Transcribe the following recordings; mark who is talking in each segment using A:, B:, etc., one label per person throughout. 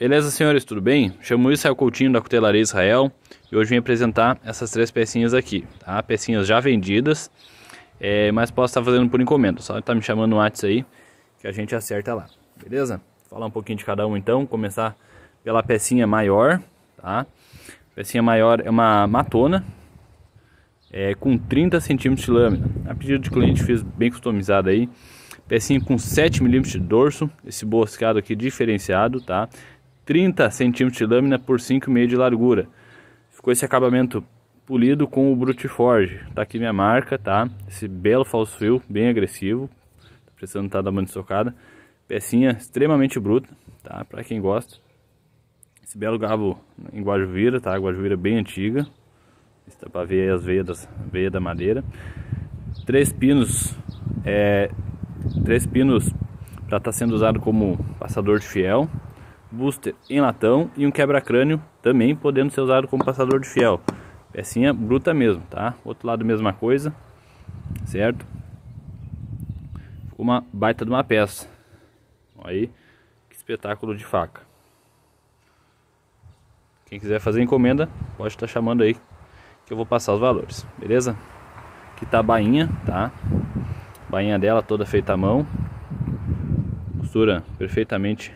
A: Beleza, senhores, tudo bem? Chamo Israel Coutinho da Cutelaria Israel e hoje vim apresentar essas três pecinhas aqui, tá? Pecinhas já vendidas, é, mas posso estar fazendo por encomenda, só tá me chamando no WhatsApp aí que a gente acerta lá, beleza? Falar um pouquinho de cada um então, começar pela pecinha maior, tá? pecinha maior é uma matona é, com 30 centímetros de lâmina. A pedido de cliente fiz bem customizada aí. Pecinha com 7 milímetros de dorso, esse boscado aqui diferenciado, tá? 30 centímetros de lâmina por 5,5 de largura. Ficou esse acabamento polido com o Brutiforge. Tá aqui minha marca, tá? Esse belo falso fio, bem agressivo. Tá precisando estar tá da mão de socada. Pecinha extremamente bruta, tá? Pra quem gosta. Esse belo gabo em Guajuvira, tá? Guajuvira bem antiga. Está pra ver as veias, das, veia da madeira. Três pinos. É, três pinos para estar tá sendo usado como passador de fiel, booster em latão e um quebra-crânio também podendo ser usado como passador de fiel. Pecinha bruta mesmo, tá? Outro lado mesma coisa, certo? Uma baita de uma peça. Aí, que espetáculo de faca. Quem quiser fazer encomenda, pode estar tá chamando aí que eu vou passar os valores, beleza? Aqui tá a bainha, tá? Bainha dela toda feita à mão. Costura perfeitamente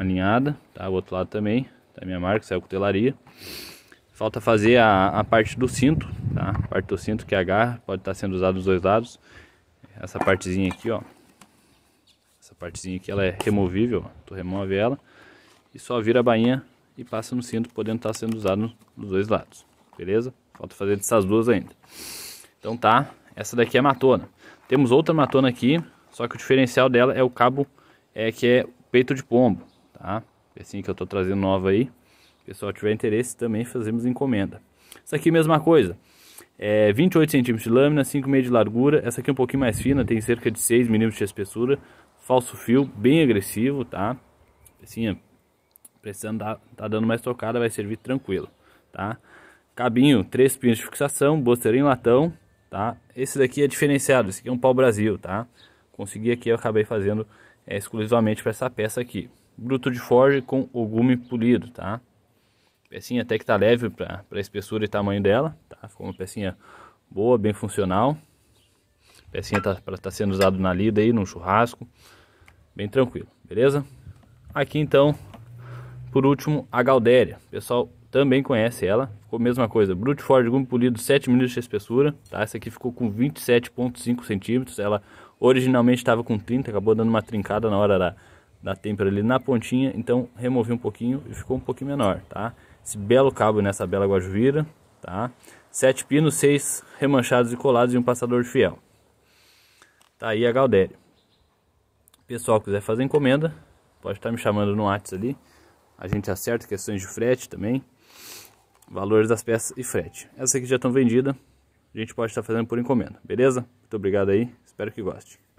A: alinhada, tá? O outro lado também, tá minha marca, saiu cutelaria. Falta fazer a, a parte do cinto, tá? A parte do cinto que agarra, pode estar tá sendo usado dos dois lados. Essa partezinha aqui, ó. Essa partezinha aqui, ela é removível, ó. Tu remove ela e só vira a bainha e passa no cinto, podendo estar tá sendo usado dos dois lados, beleza? Falta fazer dessas duas ainda. Então tá, essa daqui é matona. Temos outra matona aqui, só que o diferencial dela é o cabo é que é peito de pombo, tá? Pecinha é assim que eu estou trazendo nova aí. Se o pessoal tiver interesse, também fazemos encomenda. Isso aqui mesma coisa. É 28 centímetros de lâmina, 5,5 de largura. Essa aqui é um pouquinho mais fina, tem cerca de 6 milímetros de espessura. Falso fio, bem agressivo, tá? Pecinha assim, precisando dar, tá dando mais tocada, vai servir tranquilo, tá? Cabinho, três pinos de fixação, em latão, tá? Esse daqui é diferenciado, esse aqui é um pau-brasil, tá? Consegui aqui, eu acabei fazendo é, exclusivamente para essa peça aqui bruto de forge com o gume polido, tá? Pecinha até que tá leve para a espessura e tamanho dela, tá? Ficou uma pecinha boa, bem funcional. Pecinha tá para tá sendo usado na lida aí, no churrasco, bem tranquilo, beleza? Aqui então, por último, a Galdéria. pessoal também conhece ela. Ficou a mesma coisa, brute forge gume polido, 7 milímetros de espessura, tá? Essa aqui ficou com 27.5 centímetros. Ela originalmente estava com 30, acabou dando uma trincada na hora da da têmpera ali na pontinha, então removi um pouquinho e ficou um pouquinho menor, tá? Esse belo cabo nessa né, bela guajuvira, tá? Sete pinos, seis remanchados e colados e um passador de fiel. Tá aí a Galdério. Pessoal quiser fazer encomenda, pode estar me chamando no Whats ali. A gente acerta questões de frete também, valores das peças e frete. Essas aqui já estão vendidas, a gente pode estar fazendo por encomenda, beleza? Muito obrigado aí, espero que goste.